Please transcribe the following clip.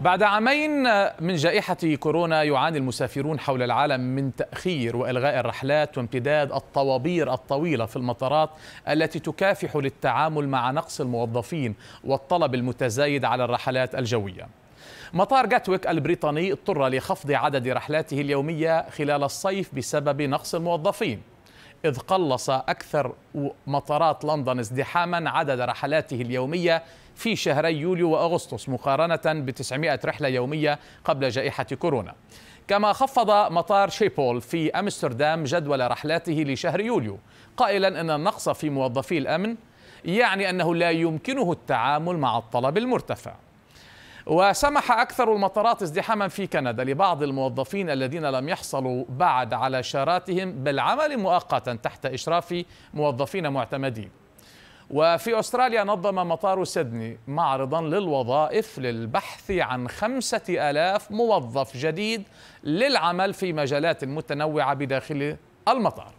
بعد عامين من جائحة كورونا يعاني المسافرون حول العالم من تأخير وإلغاء الرحلات وامتداد الطوابير الطويلة في المطارات التي تكافح للتعامل مع نقص الموظفين والطلب المتزايد على الرحلات الجوية مطار جاتويك البريطاني اضطر لخفض عدد رحلاته اليومية خلال الصيف بسبب نقص الموظفين إذ قلص أكثر مطارات لندن ازدحاما عدد رحلاته اليومية في شهري يوليو وأغسطس مقارنة ب 900 رحلة يومية قبل جائحة كورونا كما خفض مطار شيبول في أمستردام جدول رحلاته لشهر يوليو قائلا أن النقص في موظفي الأمن يعني أنه لا يمكنه التعامل مع الطلب المرتفع وسمح أكثر المطارات ازدحاما في كندا لبعض الموظفين الذين لم يحصلوا بعد على شاراتهم بالعمل مؤقتا تحت إشراف موظفين معتمدين وفي أستراليا نظم مطار سيدني معرضا للوظائف للبحث عن خمسة ألاف موظف جديد للعمل في مجالات متنوعة بداخل المطار